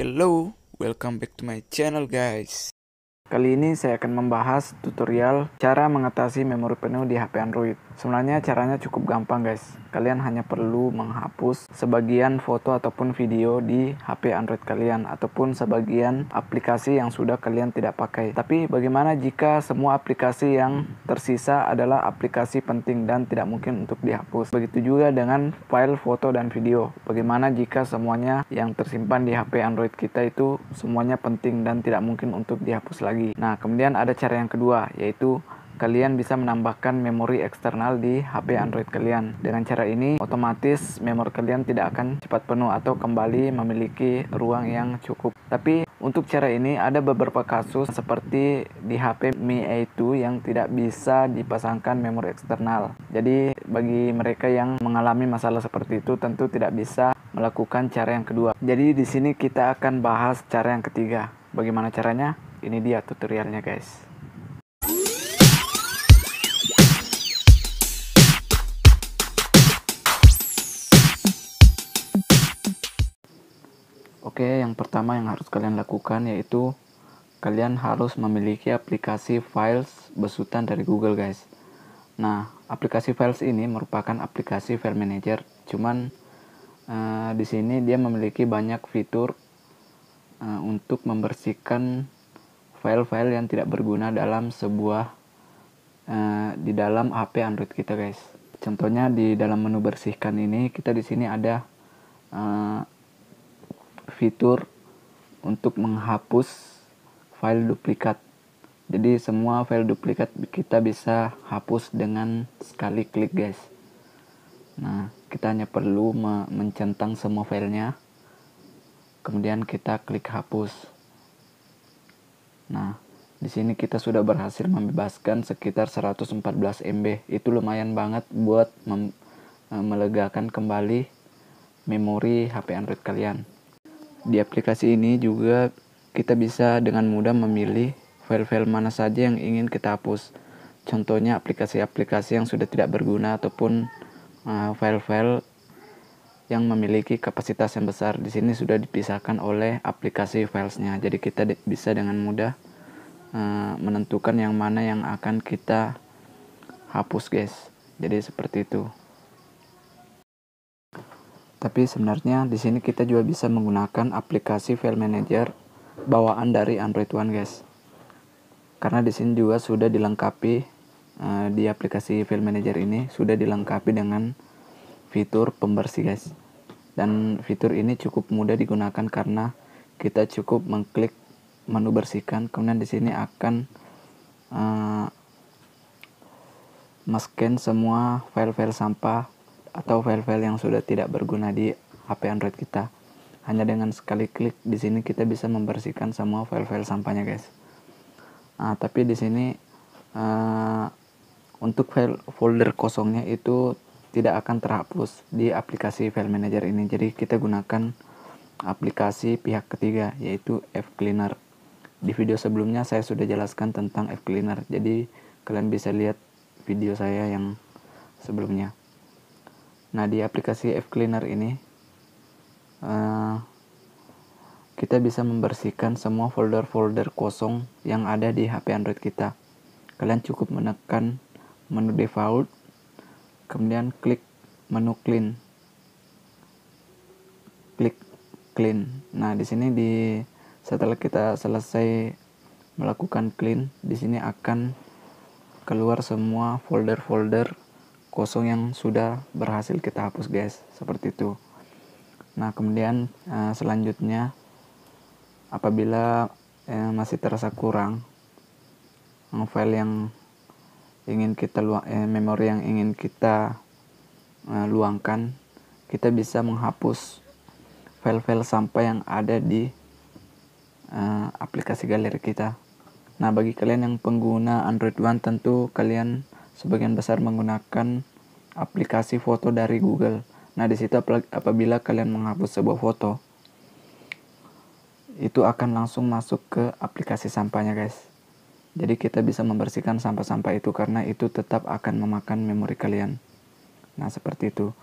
Hello, welcome back to my channel guys. Kali ini saya akan membahas tutorial cara mengatasi memori penuh di HP Android. Sebenarnya caranya cukup gampang guys. Kalian hanya perlu menghapus sebagian foto ataupun video di HP Android kalian ataupun sebagian aplikasi yang sudah kalian tidak pakai. Tapi bagaimana jika semua aplikasi yang tersisa adalah aplikasi penting dan tidak mungkin untuk dihapus? Begitu juga dengan file foto dan video. Bagaimana jika semuanya yang tersimpan di HP Android kita itu semuanya penting dan tidak mungkin untuk dihapus lagi? Nah, kemudian ada cara yang kedua yaitu kalian bisa menambahkan memori eksternal di HP Android kalian. Dengan cara ini, otomatis memori kalian tidak akan cepat penuh atau kembali memiliki ruang yang cukup. Tapi untuk cara ini ada beberapa kasus seperti di HP Mi A2 yang tidak bisa dipasangkan memori eksternal. Jadi bagi mereka yang mengalami masalah seperti itu tentu tidak bisa melakukan cara yang kedua. Jadi di sini kita akan bahas cara yang ketiga. Bagaimana caranya? Ini dia tutorialnya guys. Oke, yang pertama yang harus kalian lakukan yaitu kalian harus memiliki aplikasi Files besutan dari Google, guys. Nah, aplikasi Files ini merupakan aplikasi file manager, cuman uh, di sini dia memiliki banyak fitur uh, untuk membersihkan file-file yang tidak berguna dalam sebuah uh, di dalam HP Android kita, guys. Contohnya di dalam menu bersihkan ini kita di sini ada uh, fitur untuk menghapus file duplikat. Jadi semua file duplikat kita bisa hapus dengan sekali klik guys. Nah, kita hanya perlu mencentang semua filenya. Kemudian kita klik hapus. Nah, di sini kita sudah berhasil membebaskan sekitar 114 MB. Itu lumayan banget buat eh, melegakan kembali memori HP Android kalian. Di aplikasi ini juga kita bisa dengan mudah memilih file-file mana saja yang ingin kita hapus. Contohnya aplikasi-aplikasi yang sudah tidak berguna ataupun eh, file-file yang memiliki kapasitas yang besar. Di sini sudah dipisahkan oleh aplikasi filesnya. Jadi kita bisa dengan mudah eh, menentukan yang mana yang akan kita hapus, guys. Jadi seperti itu. Tapi sebenarnya di sini kita juga bisa menggunakan aplikasi File Manager bawaan dari Android One, guys. Karena di sini juga sudah dilengkapi uh, di aplikasi File Manager ini sudah dilengkapi dengan fitur pembersih, guys. Dan fitur ini cukup mudah digunakan karena kita cukup mengklik menu bersihkan, kemudian di sini akan uh, semua file-file sampah atau file-file yang sudah tidak berguna di HP Android kita. Hanya dengan sekali klik di sini kita bisa membersihkan semua file-file sampahnya, guys. Nah, tapi di sini uh, untuk file folder kosongnya itu tidak akan terhapus di aplikasi file manager ini. Jadi kita gunakan aplikasi pihak ketiga yaitu F Cleaner. Di video sebelumnya saya sudah jelaskan tentang F Cleaner Jadi kalian bisa lihat video saya yang sebelumnya. Nah di aplikasi F Cleaner ini uh, kita bisa membersihkan semua folder-folder kosong yang ada di HP Android kita. Kalian cukup menekan menu default, kemudian klik menu clean, klik clean. Nah di sini di setelah kita selesai melakukan clean, di sini akan keluar semua folder-folder kosong yang sudah berhasil kita hapus guys seperti itu nah kemudian eh, selanjutnya apabila eh, masih terasa kurang file yang ingin kita luang eh, memori yang ingin kita eh, luangkan kita bisa menghapus file-file sampah yang ada di eh, aplikasi galeri kita nah bagi kalian yang pengguna Android One tentu kalian sebagian besar menggunakan aplikasi foto dari Google. Nah, di situ apabila kalian menghapus sebuah foto, itu akan langsung masuk ke aplikasi sampahnya, guys. Jadi kita bisa membersihkan sampah-sampah itu karena itu tetap akan memakan memori kalian. Nah, seperti itu.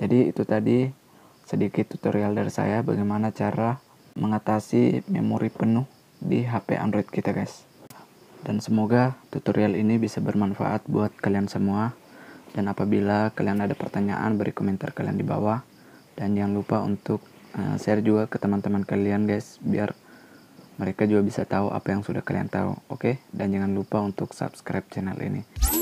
Jadi itu tadi sedikit tutorial dari saya bagaimana cara mengatasi memori penuh di HP Android kita, guys. Dan semoga tutorial ini bisa bermanfaat buat kalian semua. Dan apabila kalian ada pertanyaan, beri komentar kalian di bawah. Dan jangan lupa untuk eh, share juga ke teman-teman kalian guys, biar mereka juga bisa tahu apa yang sudah kalian tahu, oke? Okay? Dan jangan lupa untuk subscribe channel ini.